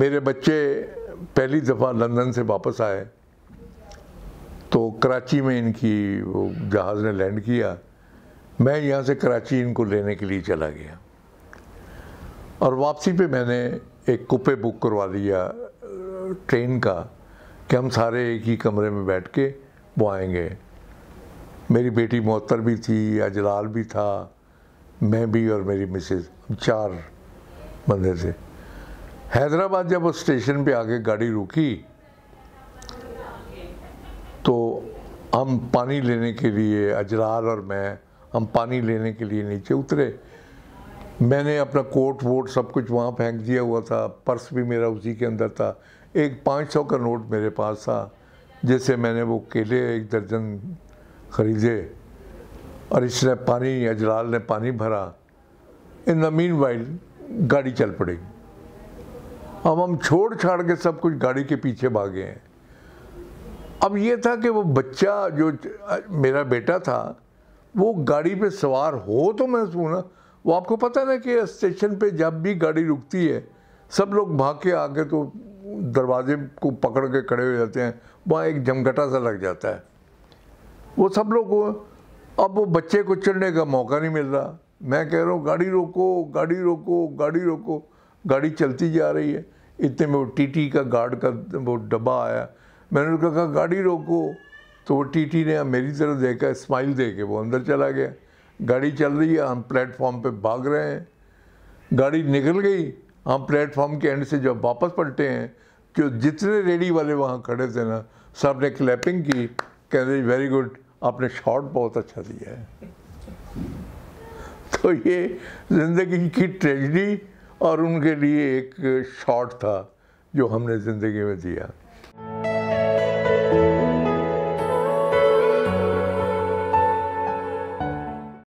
मेरे बच्चे पहली दफ़ा लंदन से वापस आए तो कराची में इनकी वो जहाज़ ने लैंड किया मैं यहाँ से कराची इनको लेने के लिए चला गया और वापसी पे मैंने एक कुपे बुक करवा लिया ट्रेन का कि हम सारे एक ही कमरे में बैठ के वो आएंगे मेरी बेटी मोहतर भी थी अजलाल भी था मैं भी और मेरी मिसेज चार बंदे थे हैदराबाद जब वो स्टेशन पे आके गाड़ी रुकी तो हम पानी लेने के लिए अजरार और मैं हम पानी लेने के लिए नीचे उतरे मैंने अपना कोट वोट सब कुछ वहाँ फेंक दिया हुआ था पर्स भी मेरा उसी के अंदर था एक पाँच सौ का नोट मेरे पास था जैसे मैंने वो केले एक दर्जन ख़रीदे और इसने पानी अजराल ने पानी भरा इन द मीन वाइल गाड़ी चल पड़ी अब हम छोड़ छाड़ के सब कुछ गाड़ी के पीछे भागे हैं अब ये था कि वो बच्चा जो मेरा बेटा था वो गाड़ी पे सवार हो तो मैं सुन वो आपको पता ना कि स्टेशन पे जब भी गाड़ी रुकती है सब लोग भाग के आके तो दरवाजे को पकड़ के खड़े हो जाते हैं वहाँ एक जमघटा सा लग जाता है वो सब लोग अब वो बच्चे को चढ़ने का मौका नहीं मिल रहा मैं कह रहा हूँ गाड़ी रोको गाड़ी रोको गाड़ी रोको गाड़ी चलती जा रही है इतने में वो टीटी का गार्ड का वो डब्बा आया मैंने उनको कहा गाड़ी रोको तो वो टीटी ने मेरी तरफ देखा स्माइल दे के वो अंदर चला गया गाड़ी चल रही है हम प्लेटफॉर्म पे भाग रहे हैं गाड़ी निकल गई हम प्लेटफॉर्म के एंड से जब वापस पलटे हैं कि तो जितने रेडी वाले वहाँ खड़े थे ना सब ने क्लैपिंग की कह रही वेरी गुड आपने शॉट बहुत अच्छा दिया है तो ये जिंदगी की ट्रेजडी और उनके लिए एक शॉट था जो हमने ज़िंदगी में दिया